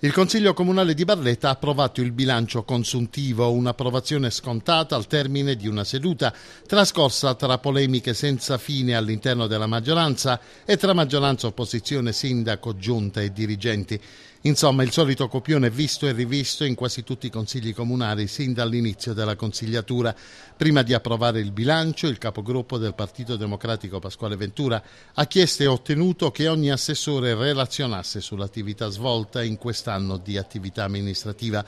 Il Consiglio Comunale di Barletta ha approvato il bilancio consuntivo, un'approvazione scontata al termine di una seduta trascorsa tra polemiche senza fine all'interno della maggioranza e tra maggioranza, opposizione, sindaco, giunta e dirigenti. Insomma, il solito copione visto e rivisto in quasi tutti i consigli comunali sin dall'inizio della consigliatura. Prima di approvare il bilancio, il capogruppo del Partito Democratico Pasquale Ventura ha chiesto e ottenuto che ogni assessore relazionasse sull'attività svolta in quest'anno di attività amministrativa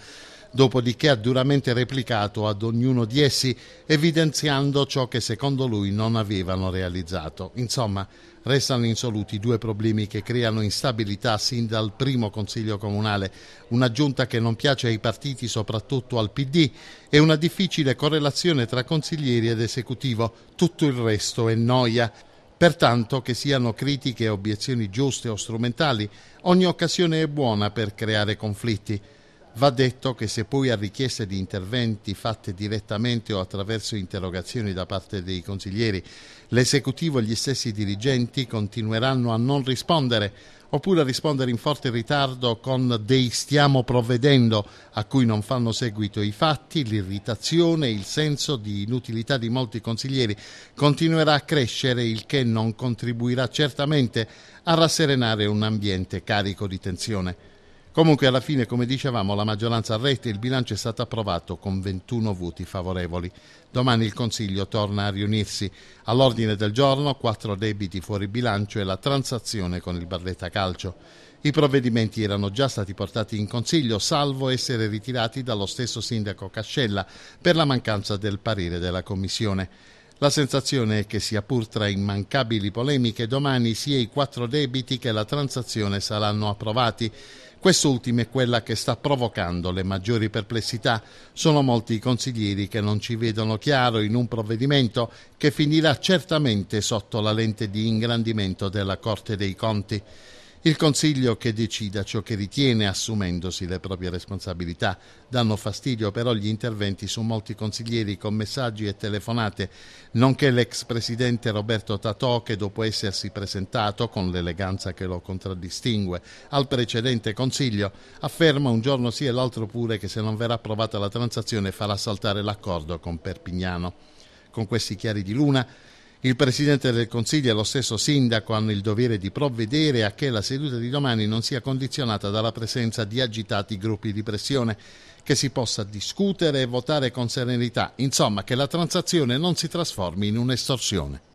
dopodiché ha duramente replicato ad ognuno di essi evidenziando ciò che secondo lui non avevano realizzato. Insomma, restano insoluti due problemi che creano instabilità sin dal primo Consiglio Comunale, una giunta che non piace ai partiti, soprattutto al PD, e una difficile correlazione tra consiglieri ed esecutivo. Tutto il resto è noia. Pertanto, che siano critiche obiezioni giuste o strumentali, ogni occasione è buona per creare conflitti. Va detto che se poi a richieste di interventi fatte direttamente o attraverso interrogazioni da parte dei consiglieri, l'esecutivo e gli stessi dirigenti continueranno a non rispondere oppure a rispondere in forte ritardo con dei stiamo provvedendo a cui non fanno seguito i fatti, l'irritazione, e il senso di inutilità di molti consiglieri continuerà a crescere il che non contribuirà certamente a rasserenare un ambiente carico di tensione. Comunque alla fine, come dicevamo, la maggioranza rette e il bilancio è stato approvato con 21 voti favorevoli. Domani il Consiglio torna a riunirsi. All'ordine del giorno, quattro debiti fuori bilancio e la transazione con il Barletta Calcio. I provvedimenti erano già stati portati in Consiglio, salvo essere ritirati dallo stesso sindaco Cascella per la mancanza del parere della Commissione. La sensazione è che sia pur tra immancabili polemiche domani sia i quattro debiti che la transazione saranno approvati Quest'ultima è quella che sta provocando le maggiori perplessità. Sono molti i consiglieri che non ci vedono chiaro in un provvedimento che finirà certamente sotto la lente di ingrandimento della Corte dei Conti. Il Consiglio che decida ciò che ritiene assumendosi le proprie responsabilità. Danno fastidio però gli interventi su molti consiglieri con messaggi e telefonate, nonché l'ex presidente Roberto Tatò che dopo essersi presentato con l'eleganza che lo contraddistingue al precedente Consiglio afferma un giorno sì e l'altro pure che se non verrà approvata la transazione farà saltare l'accordo con Perpignano. Con questi chiari di luna il Presidente del Consiglio e lo stesso Sindaco hanno il dovere di provvedere a che la seduta di domani non sia condizionata dalla presenza di agitati gruppi di pressione, che si possa discutere e votare con serenità, insomma che la transazione non si trasformi in un'estorsione.